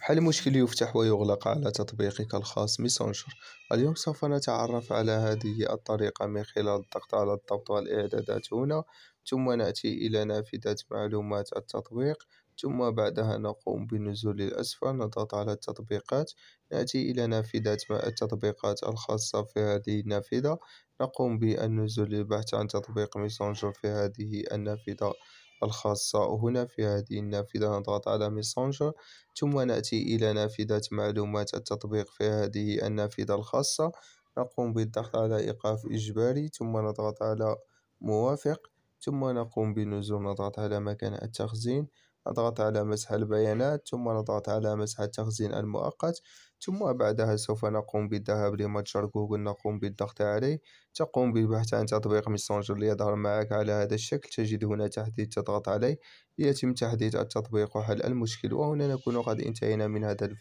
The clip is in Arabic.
حل مشكل يفتح ويغلق على تطبيقك الخاص ميسنجر اليوم سوف نتعرف على هذه الطريقة من خلال الضغط على الضبط والإعدادات هنا ثم نأتي إلى نافذة معلومات التطبيق ثم بعدها نقوم بالنزول للأسفل نضغط على التطبيقات نأتي إلى نافذة التطبيقات الخاصة في هذه النافذة نقوم بالنزول للبحث عن تطبيق ميسنجر في هذه النافذة الخاصة هنا في هذه النافذة نضغط على ميسنجر ثم نأتي إلى نافذة معلومات التطبيق في هذه النافذة الخاصة نقوم بالضغط على إيقاف إجباري ثم نضغط على موافق ثم نقوم بالنزول نضغط على مكان التخزين أضغط على مسح البيانات ثم نضغط على مسح التخزين المؤقت ثم بعدها سوف نقوم بالذهاب لمتجر جوجل نقوم بالضغط عليه تقوم بالبحث عن تطبيق ميسنجر ليظهر معك على هذا الشكل تجد هنا تحديث تضغط عليه ليتم تحديث التطبيق وحل المشكل وهنا نكون قد انتهينا من هذا الفيديو